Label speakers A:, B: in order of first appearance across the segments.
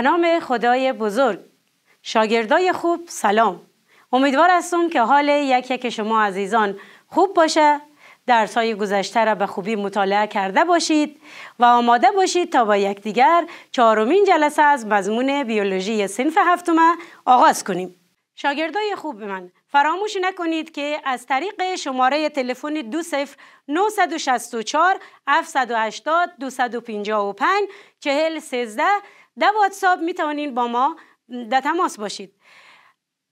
A: به نام خدای بزرگ شاگردای خوب سلام امیدوار هستم که حال یک یک شما عزیزان خوب باشه درس های گذشته را به خوبی مطالعه کرده باشید و آماده باشید تا با یکدیگر چهارمین جلسه از مضمون بیولوژی سنف هفتمه آغاز کنیم شاگردای خوب من فراموش نکنید که از طریق شماره تلفن 964 780 255 4013 در واتساب می توانید با ما در تماس باشید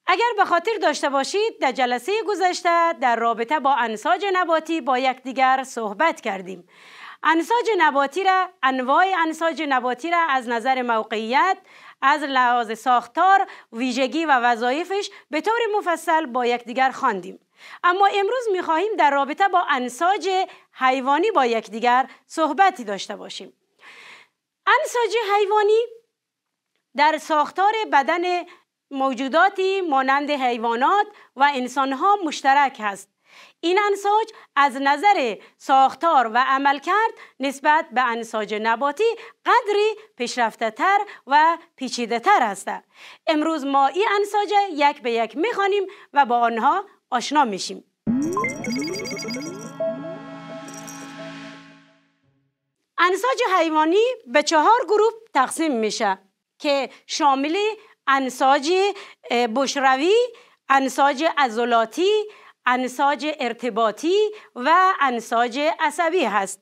A: اگر به خاطر داشته باشید در جلسه گذشته در رابطه با انساج نباتی با یکدیگر صحبت کردیم انساج نباتی را انواع انساج نباتی را از نظر موقعیت از لحاظ ساختار ویژگی و وظایفش به طور مفصل با یکدیگر خواندیم اما امروز خواهیم در رابطه با انساج حیوانی با یکدیگر صحبتی داشته باشیم انساج حیوانی در ساختار بدن موجوداتی مانند حیوانات و ها مشترک است این انساج از نظر ساختار و عملکرد نسبت به انساج نباتی قدری پیشرفته تر و پیچیده تر است امروز ما این انساج یک به یک میخوانیم و با آنها آشنا میشیم انساج حیوانی به چهار گروه تقسیم میشه که شامل انساج بشروی انساج ازولاتی، انساج ارتباطی و انساج عصبی هست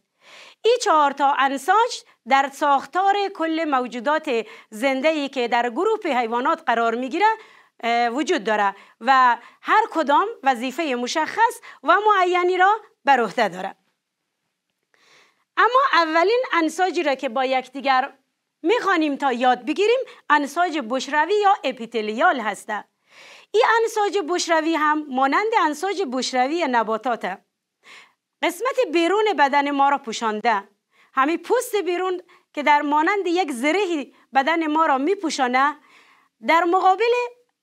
A: این چهار تا انساج در ساختار کل موجودات زنده ای که در گروه حیوانات قرار میگیره وجود داره و هر کدام وظیفه مشخص و معینی را بر عهده داره اما اولین انساجی را که با یکدیگر میخوانیم تا یاد بگیریم انساج بشروی یا اپیتلیال هسته این انساج بشروی هم مانند انساج بشروی نباتاته قسمت بیرون بدن ما را پوشانده همین پوست بیرون که در مانند یک زرهی بدن ما را میپوشانه در مقابل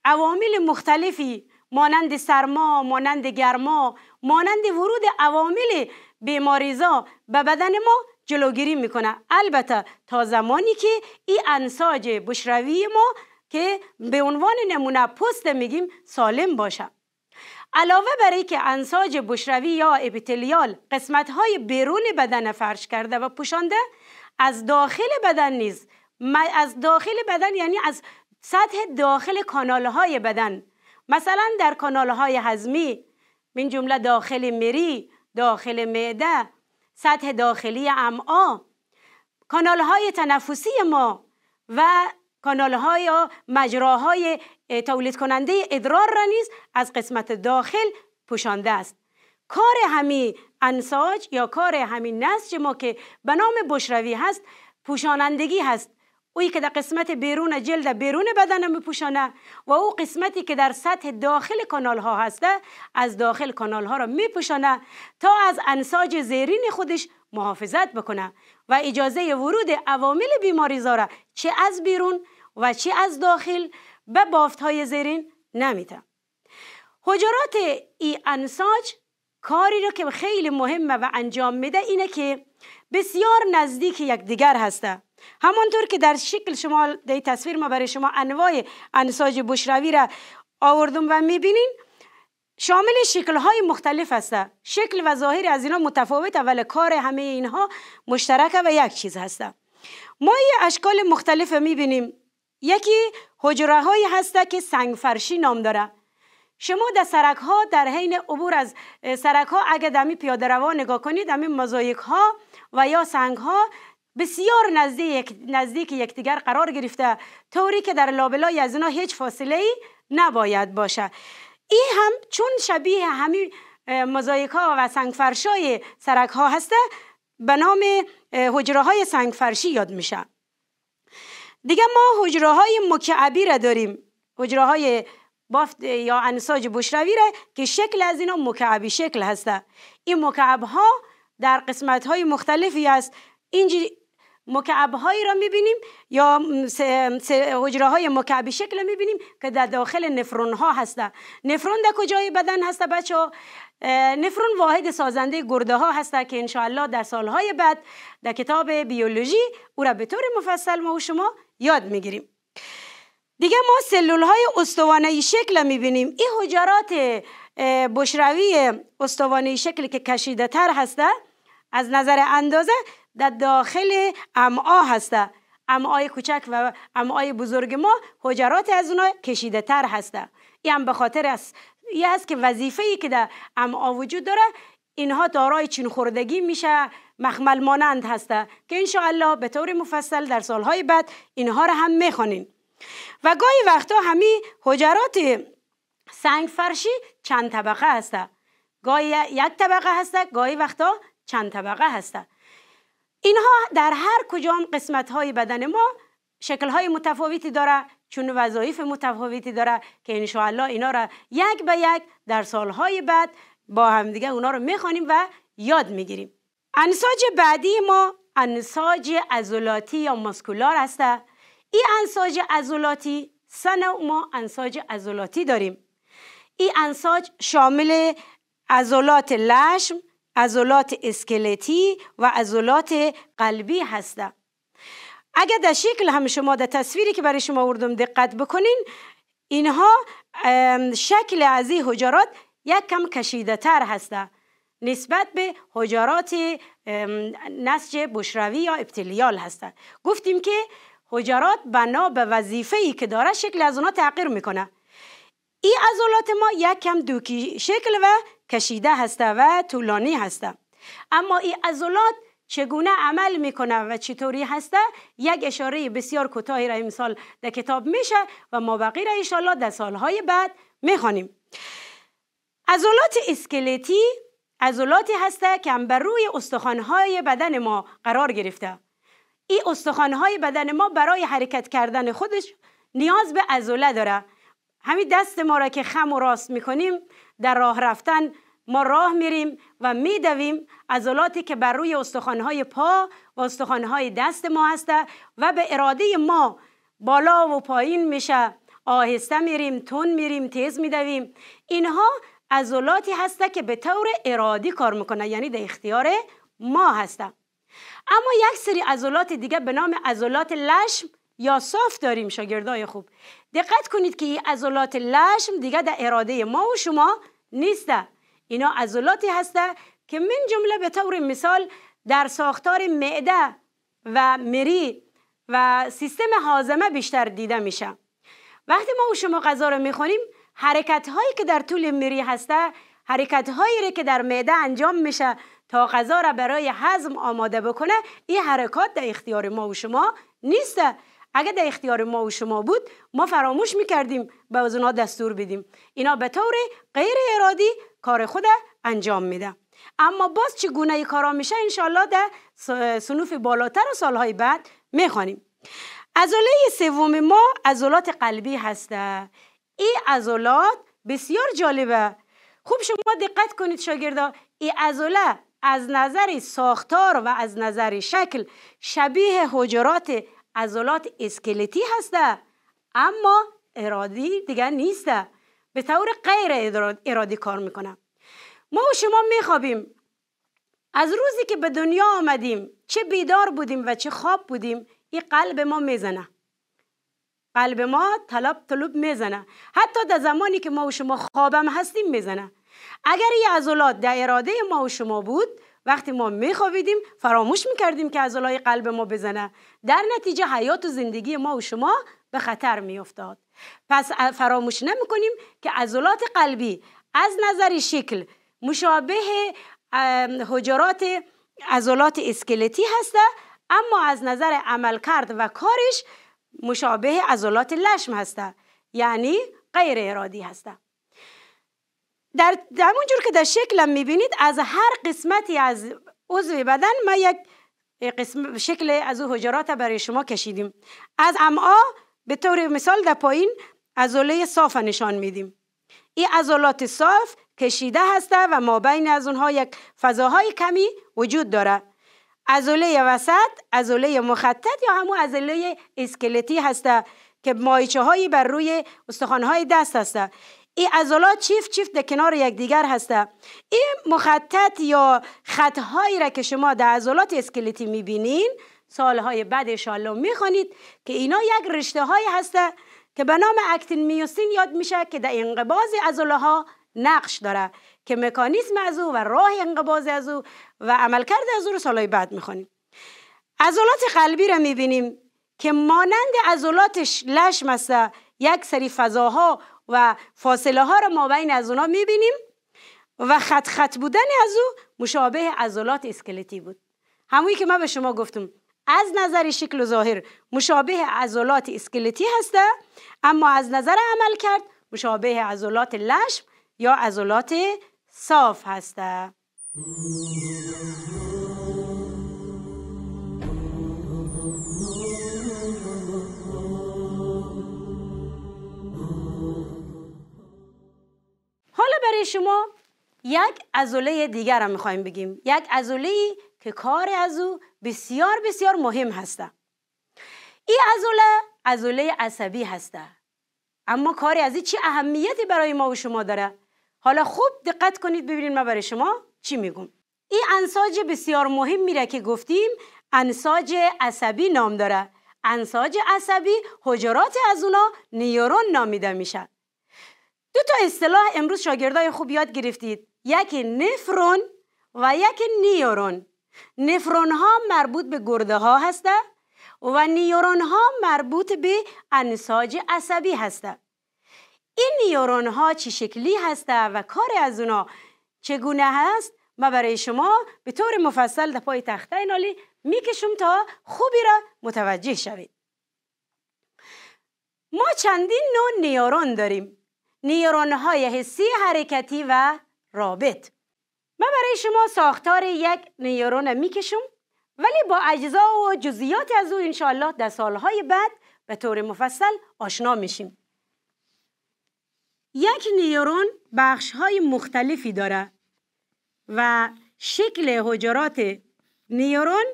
A: عوامل مختلفی مانند سرما، مانند گرما، مانند ورود عوامل بیماریزا به بدن ما جلوگیری میکنه البته تا زمانی که این انساج بشروی ما که به عنوان نمونه پست میگیم سالم باشه علاوه بر اینکه انساج بشروی یا اپیتلیال قسمت های بیرون بدن فرش کرده و پوشانده از داخل بدن نیز از داخل بدن یعنی از سطح داخل کانال های بدن مثلا در کانال های هضمی من جمله داخل مری داخل معده سطح داخلی امعا کانال های تنفسی ما و کانال های مجراهای تولید کننده ادرار را نیز از قسمت داخل پوشانده است کار همین انساج یا کار همین نسج ما که به نام بشروی هست پوشانندگی هست اوی که در قسمت بیرون جلد بیرون بدن میپوشانه و او قسمتی که در سطح داخل کانال ها هسته از داخل کانال ها را میپوشانه تا از انساج زیرین خودش محافظت بکنه و اجازه ورود عوامل بیماریزا را چه از بیرون و چه از داخل به بافت های زیرین نمیده حجرات ای انساج کاری رو که خیلی مهمه و انجام میده اینه که بسیار نزدیک یکدیگر هسته همانطور که در شکل شما در تصویر ما برای شما انواع انساج بشروی را آوردم و میبینین شامل شکل های مختلف هسته شکل و ظاهر از اینا متفاوت اول کار همه اینها مشترک و یک چیز هسته ما یه اشکال مختلف میبینیم یکی حجره هایی هسته که سنگ فرشی نام داره شما در سرک ها در حین عبور از سرک ها اگه دمی پیاده روا نگاه کنید دمی مزایک ها و یا سنگ ها بسیار نزدیک نزدیک یکدیگر قرار گرفته طوری که در لابلای از اینا هیچ فاصله ای نباید باشه این هم چون شبیه همین مزایک ها و سنگفرشای های سرک ها هسته به نام حجره های یاد میشه دیگه ما حجره های مکعبی را داریم حجره های بافت یا انساج بشروی را که شکل از اینا مکعبی شکل هسته این مکعب ها در قسمت های مختلفی است اینجی مکعب هایی را میبینیم یا حجره های مکعبی شکل میبینیم که در داخل نفرون ها هسته نفرون در کجای بدن هسته بچه نفرون واحد سازنده گرده ها هسته که انشاءالله در سالهای بعد در کتاب بیولوژی او را به طور مفصل ما و شما یاد میگیریم دیگه ما سلول های استوانه شکل میبینیم این حجرات بشروی استوانه شکل که کشیده تر هسته از نظر اندازه در داخل امعا هسته امعای کوچک و امعای بزرگ ما حجرات از اونا کشیده تر هسته این هم به خاطر است این است که وظیفه ای که در امعا وجود داره اینها دارای چین خوردگی میشه مخمل مانند هسته که انشاءالله به طور مفصل در سالهای بعد اینها رو هم میخونین و گاهی وقتا همی حجرات سنگ فرشی چند طبقه هسته گاهی یک طبقه هسته گاهی وقتا چند طبقه هسته اینها در هر کجام قسمت های بدن ما شکل های متفاوتی داره چون وظایف متفاوتی داره که انشاءالله اینا را یک به یک در سالهای بعد با همدیگه اونا رو میخوانیم و یاد میگیریم انساج بعدی ما انساج ازولاتی یا ماسکولار است. این انساج عضلاتی سن ما انساج عضلاتی داریم این انساج شامل عضلات لشم عضلات اسکلتی و عضلات قلبی هستند اگر در شکل هم شما در تصویری که برای شما آوردم دقت بکنین اینها شکل از این حجرات یک کم کشیده تر هسته نسبت به حجارات نسج بشروی یا ابتلیال هسته گفتیم که حجرات بنا به وظیفه ای که داره شکل از اونها تغییر میکنه این عضلات ما یک کم دوکی شکل و کشیده هسته و طولانی هسته اما این ازولاد چگونه عمل میکنه و چطوری هسته یک اشاره بسیار کوتاهی را امسال در کتاب میشه و ما بقیه را انشاءالله در سالهای بعد میخوانیم ازولاد اسکلتی ازولادی هسته که هم بر روی استخوانهای بدن ما قرار گرفته این استخوانهای بدن ما برای حرکت کردن خودش نیاز به عضله داره همین دست ما را که خم و راست میکنیم در راه رفتن ما راه میریم و میدویم عضلاتی که بر روی استخوانهای پا و استخوانهای دست ما هسته و به اراده ما بالا و پایین میشه آهسته میریم تون میریم تیز میدویم اینها عضلاتی هسته که به طور ارادی کار میکنه یعنی در اختیار ما هسته اما یک سری عضلات دیگه به نام عضلات لشم یا صاف داریم شاگردای خوب دقت کنید که این عضلات لشم دیگه در اراده ما و شما نیسته اینا عضلاتی هسته که من جمله به طور مثال در ساختار معده و مری و سیستم حازمه بیشتر دیده میشه وقتی ما و شما غذا رو میخوریم حرکت هایی که در طول مری هسته حرکت هایی که در معده انجام میشه تا غذا را برای هضم آماده بکنه این حرکات در اختیار ما و شما نیسته اگه در اختیار ما و شما بود ما فراموش میکردیم به از اونا دستور بدیم اینا به طور غیر ارادی کار خود انجام میده اما باز چگونه ای کارا میشه انشالله در سنوف بالاتر و سالهای بعد میخوانیم ازوله سوم ما ازولات قلبی هسته ای ازولات بسیار جالبه خوب شما دقت کنید شاگردا ای ازوله از نظر ساختار و از نظر شکل شبیه حجرات عضلات اسکلتی هسته اما ارادی دیگه نیسته به طور غیر ارادی کار میکنه ما و شما میخوابیم از روزی که به دنیا آمدیم چه بیدار بودیم و چه خواب بودیم این قلب ما میزنه قلب ما طلب طلب میزنه حتی در زمانی که ما و شما خوابم هستیم میزنه اگر این عضلات در اراده ما و شما بود وقتی ما میخوابیدیم فراموش میکردیم که عضلای قلب ما بزنه در نتیجه حیات و زندگی ما و شما به خطر میافتاد پس فراموش نمیکنیم که عضلات قلبی از نظر شکل مشابه حجرات عضلات اسکلتی هسته اما از نظر عملکرد و کارش مشابه عضلات لشم هسته یعنی غیر ارادی هسته در جور که در شکل شکلم میبینید از هر قسمتی از عضو بدن ما یک قسم شکل از او حجرات برای شما کشیدیم از امعا به طور مثال در پایین ازوله صاف نشان میدیم این ازولات صاف کشیده هسته و ما بین از اونها یک فضاهای کمی وجود داره ازوله وسط ازوله مخطط یا همون ازوله اسکلتی هسته که مایچه هایی بر روی استخوان های دست هسته این عضلات چیف چیف در کنار یکدیگر هسته این مخطط یا خطهایی را که شما در ازولات اسکلتی میبینین سالهای بعد انشاءالله میخونید که اینا یک رشته های هسته که به نام اکتین میوسین یاد میشه که در انقباز ازوله ها نقش داره که مکانیزم از او و راه انقباز از او و عملکرد از او رو سالهای بعد میخوانیم ازولات قلبی را میبینیم که مانند عضلات لشم هسته یک سری فضاها و فاصله ها را مابین از اونا میبینیم و خط خط بودن از او مشابه عضلات اسکلتی بود همونی که من به شما گفتم از نظر شکل و ظاهر مشابه عضلات اسکلتی هسته اما از نظر عمل کرد مشابه عضلات لشم یا عضلات صاف هسته حالا برای شما یک ازوله دیگر می میخوایم بگیم یک ازوله ای که کار از او بسیار بسیار مهم هسته این ازوله ازوله عصبی هسته اما کاری از این چه اهمیتی برای ما و شما داره حالا خوب دقت کنید ببینید ما برای شما چی میگم این انساج بسیار مهم میره که گفتیم انساج عصبی نام داره انساج عصبی حجرات از اونا نیورون نامیده میشه دو تا اصطلاح امروز شاگردای خوب یاد گرفتید یکی نفرون و یکی نیورون نفرون ها مربوط به گرده ها هسته و نیورون ها مربوط به انساج عصبی هسته این نیورون ها چه شکلی هسته و کار از اونا چگونه هست ما برای شما به طور مفصل در پای تخته نالی میکشم تا خوبی را متوجه شوید ما چندین نوع نیورون داریم نیرونهای حسی حرکتی و رابط من برای شما ساختار یک نیرون میکشم ولی با اجزا و جزیات از او انشاءالله در سالهای بعد به طور مفصل آشنا میشیم یک نیرون بخش های مختلفی داره و شکل حجرات نیرون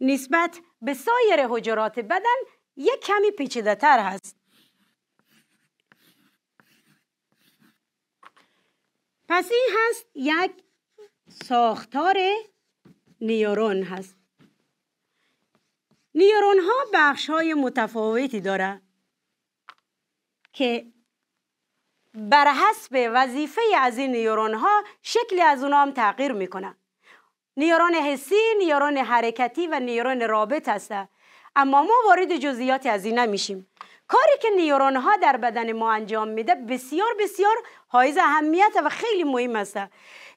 A: نسبت به سایر حجرات بدن یک کمی پیچیده تر هست پس این هست یک ساختار نیورون هست نیورون ها بخش های متفاوتی داره که بر حسب وظیفه از این نیورون ها شکلی از اونها هم تغییر میکنه نیورون حسی، نیورون حرکتی و نیورون رابط هسته اما ما وارد جزئیات از این نمیشیم کاری که نیورون ها در بدن ما انجام میده بسیار بسیار حائز اهمیت و خیلی مهم است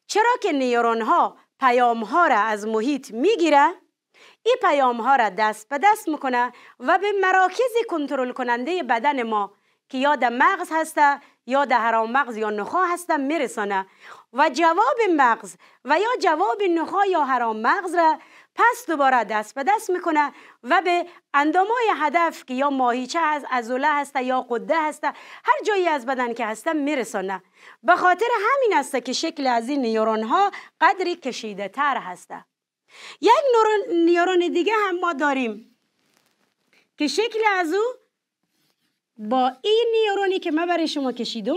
A: چرا که نیورون ها پیام ها را از محیط میگیره این پیام ها را دست به دست میکنه و به مراکز کنترل کننده بدن ما که یا در مغز هسته یا در هرام مغز یا نخا هسته میرسانه و جواب مغز و یا جواب نخا یا هرام مغز را پس دوباره دست به دست میکنه و به اندامای هدف که یا ماهیچه هست ازوله هست یا قده هست هر جایی از بدن که هسته میرسانه به خاطر همین هسته که شکل از این نیورون ها قدری کشیده تر هسته یک نیورون دیگه هم ما داریم که شکل از او با این نیورونی که من برای شما کشیدم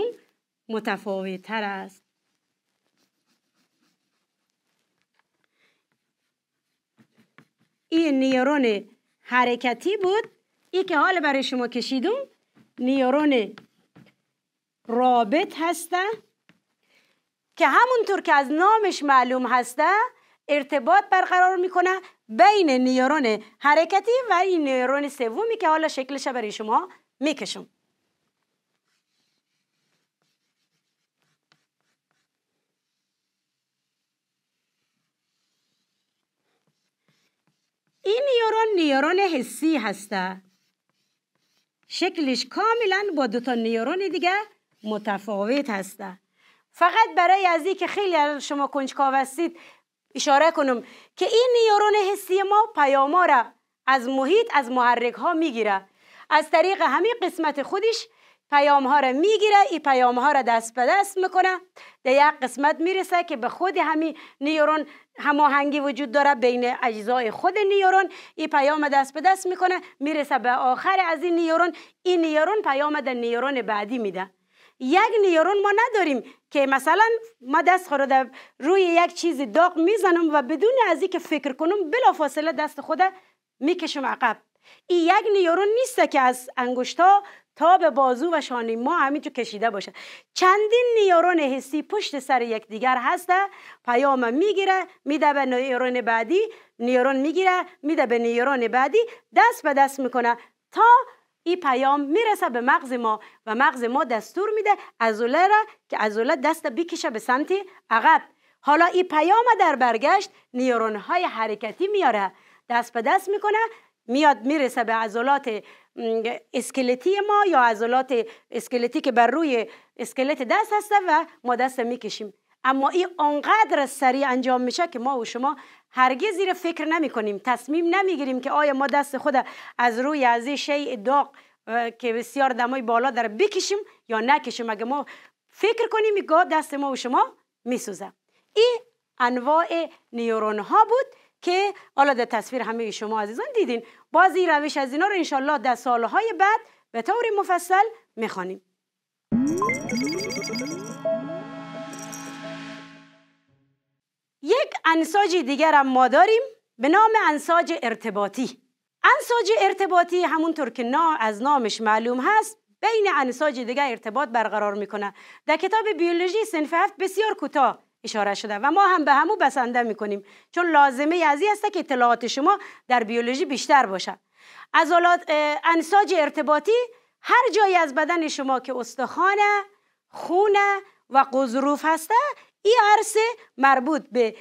A: متفاوت تر است این نیورون حرکتی بود ای که حال برای شما کشیدم نیورون رابط هسته که همونطور که از نامش معلوم هسته ارتباط برقرار میکنه بین نیورون حرکتی و این نیورون سومی که حالا شکلش برای شما میکشم این نیورون نیورون حسی هسته شکلش کاملا با دو تا نیورون دیگه متفاوت هسته فقط برای از که خیلی از شما کنجکاو هستید اشاره کنم که این نیورون حسی ما پیاما را از محیط از محرک ها میگیره از طریق همین قسمت خودش پیام ها را میگیره این پیام ها را دست به دست میکنه در یک قسمت میرسه که به خود همین نیورون هماهنگی وجود داره بین اجزای خود نیورون این پیام دست به دست میکنه میرسه به آخر از این نیورون این نیورون پیام در نیورون بعدی میده یک نیورون ما نداریم که مثلا ما دست خورده روی یک چیز داغ میزنم و بدون از اینکه فکر کنم بلافاصله دست خود میکشم عقب این یک نیورون نیست که از انگشتا تا به بازو و شانی ما تو کشیده باشه. چندین نیورون حسی پشت سر یکدیگر هسته پیام میگیره میده به نیاران بعدی نیاران میگیره میده به نیورون بعدی دست به دست میکنه تا این پیام میرسه به مغز ما و مغز ما دستور میده از را که عضله دست بکشه به سمت عقب حالا این پیام در برگشت نیورون های حرکتی میاره دست به دست میکنه میاد میرسه به عضلات اسکلتی ما یا عضلات اسکلتی که بر روی اسکلت دست هسته و ما دست میکشیم اما این آنقدر سریع انجام میشه که ما و شما هرگز زیر فکر نمی کنیم تصمیم نمیگیریم که آیا ما دست خود از روی از شیء داغ که بسیار دمای بالا در بکشیم یا نکشیم اگه ما فکر کنیم گاه دست ما و شما میسوزه این انواع نیورون ها بود که حالا در تصویر همه شما عزیزان دیدین باز این روش از اینا رو انشالله در سالهای بعد به طور مفصل میخوانیم یک انساج دیگر هم ما داریم به نام انساج ارتباطی انساج ارتباطی همونطور که نا از نامش معلوم هست بین انساج دیگر ارتباط برقرار میکنه در کتاب بیولوژی سنف هفت بسیار کوتاه اشاره شده و ما هم به همو بسنده میکنیم چون لازمه ازی است که اطلاعات شما در بیولوژی بیشتر باشه عضلات انساج ارتباطی هر جایی از بدن شما که استخوان، خونه و قضروف هسته این هر مربوط به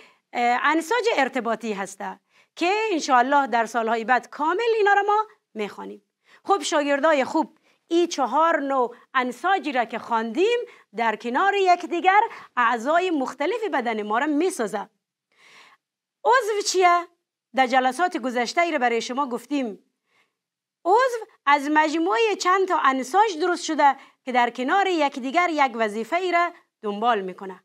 A: انساج ارتباطی هسته که انشاءالله در سالهای بعد کامل اینا را ما میخوانیم خب شاگردای خوب ای چهار نوع انساجی را که خواندیم در کنار یکدیگر اعضای مختلف بدن ما را می سازد عضو چیه؟ در جلسات گذشته ای را برای شما گفتیم عضو از مجموعه چند تا انساج درست شده که در کنار یکدیگر یک وظیفه ای را دنبال میکنه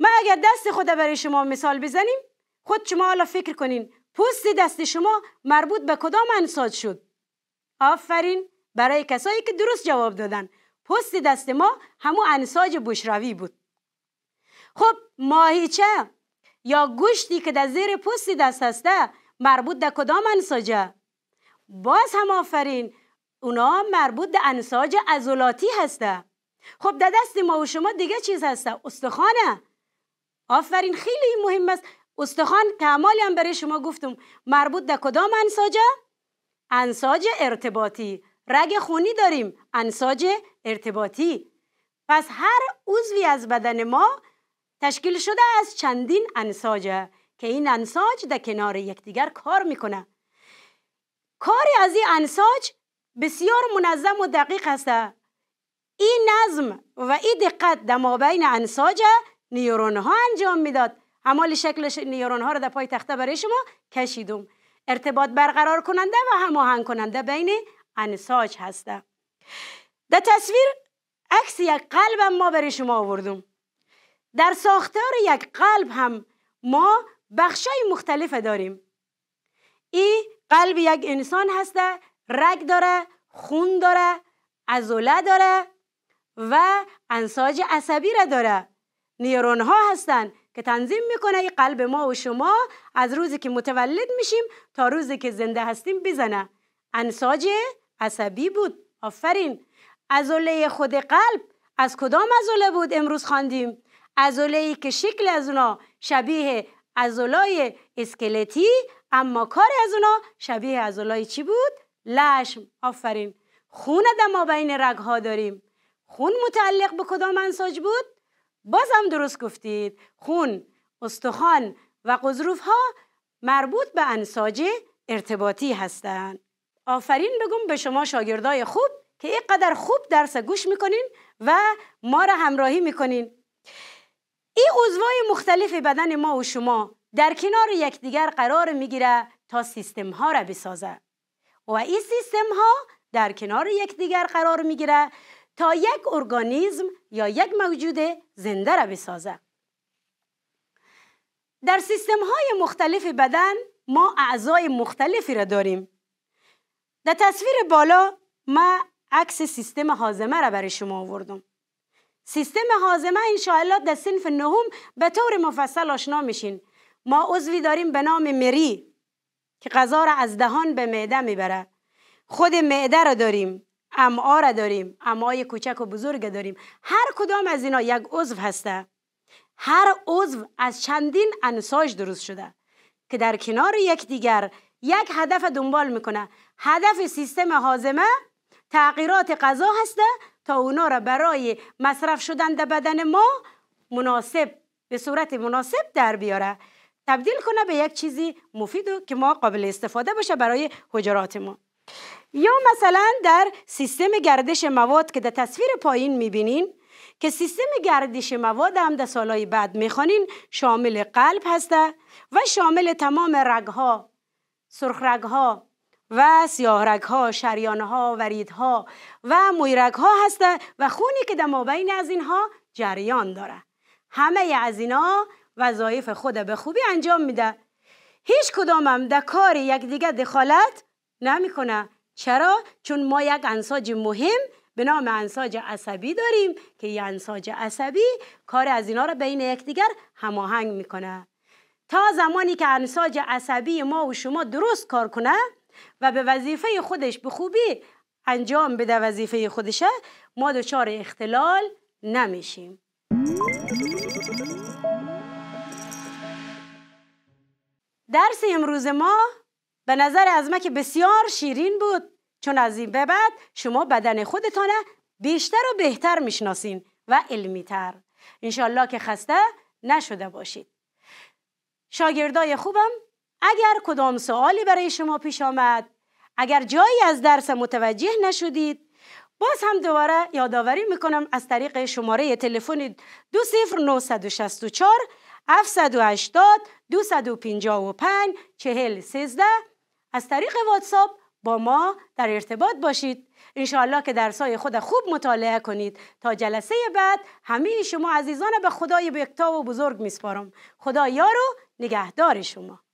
A: ما اگر دست خود برای شما مثال بزنیم خود شما حالا فکر کنین پوست دست شما مربوط به کدام انساج شد آفرین برای کسایی که درست جواب دادن پست دست ما همو انساج بشروی بود خب ماهیچه یا گوشتی که در زیر پست دست هسته مربوط در کدام انساجه باز هم آفرین اونا مربوط در انساج ازولاتی هسته خب در دست ما و شما دیگه چیز هسته استخانه آفرین خیلی مهم است استخوان کمالی هم برای شما گفتم مربوط در کدام انساجه؟ انساج ارتباطی رگ خونی داریم انساج ارتباطی پس هر عضوی از بدن ما تشکیل شده از چندین انساجه که این انساج در کنار یکدیگر کار میکنه کاری از این انساج بسیار منظم و دقیق هسته این نظم و این دقت در مابین انساج نیورون ها انجام میداد همال شکل نیورون ها رو در پای تخته برای شما کشیدم ارتباط برقرار کننده و هماهنگ کننده بین انساج هسته. در تصویر عکس یک قلب ما برای شما آوردم در ساختار یک قلب هم ما بخشای مختلف داریم این قلب یک انسان هسته رگ داره خون داره عضله داره و انساج عصبی را داره نیرون ها هستند که تنظیم میکنه این قلب ما و شما از روزی که متولد میشیم تا روزی که زنده هستیم بزنه انساج عصبی بود آفرین ازوله خود قلب از کدام عضله بود امروز خواندیم ازوله ای که شکل از اونا شبیه عضلای اسکلتی اما کار از اونا شبیه عضلای چی بود لشم آفرین خون ما بین رگها داریم خون متعلق به کدام انساج بود بازم درست گفتید خون استخوان و قضروف ها مربوط به انساج ارتباطی هستند آفرین بگم به شما شاگردای خوب که قدر خوب درس گوش میکنین و ما را همراهی میکنین این عضوای مختلف بدن ما و شما در کنار یکدیگر قرار میگیره تا سیستم ها را بسازه و این سیستم ها در کنار یکدیگر قرار میگیره تا یک ارگانیزم یا یک موجود زنده را بسازه در سیستم های مختلف بدن ما اعضای مختلفی را داریم در تصویر بالا ما عکس سیستم حازمه را برای شما آوردم سیستم حازمه انشاءالله در سنف نهم به طور مفصل آشنا میشین ما عضوی داریم به نام مری که غذا را از دهان به معده میبره خود معده را داریم امعا را داریم امعای کوچک و بزرگ داریم هر کدام از اینا یک عضو هسته هر عضو از چندین انساج درست شده که در کنار یکدیگر یک هدف دنبال میکنه هدف سیستم حازمه تغییرات غذا هسته تا اونا را برای مصرف شدن در بدن ما مناسب به صورت مناسب در بیاره تبدیل کنه به یک چیزی مفید که ما قابل استفاده باشه برای حجرات ما یا مثلا در سیستم گردش مواد که در تصویر پایین میبینین که سیستم گردش مواد هم در سالهای بعد میخوانین شامل قلب هسته و شامل تمام رگها سرخ رگها و سیاهرک ها شریان ها ورید ها و مویرک ها هستند و خونی که در مابین از اینها جریان داره همه از اینا وظایف خود به خوبی انجام میده هیچ کدامم هم در کار یک دیگه دخالت نمیکنه چرا چون ما یک انساج مهم به نام انساج عصبی داریم که این انساج عصبی کار از اینا را بین یکدیگر هماهنگ میکنه تا زمانی که انساج عصبی ما و شما درست کار کنه و به وظیفه خودش به خوبی انجام بده وظیفه خودشه ما دچار اختلال نمیشیم درس امروز ما به نظر از ما که بسیار شیرین بود چون از این به بعد شما بدن خودتان بیشتر و بهتر میشناسین و علمیتر انشالله که خسته نشده باشید شاگردای خوبم اگر کدام سوالی برای شما پیش آمد اگر جایی از درس متوجه نشدید باز هم دوباره یادآوری میکنم از طریق شماره تلفن 20964 780 255 از طریق واتساپ با ما در ارتباط باشید انشاءالله که درسای خود خوب مطالعه کنید تا جلسه بعد همه شما عزیزان به خدای بکتا و بزرگ میسپارم خدا یار و نگهدار شما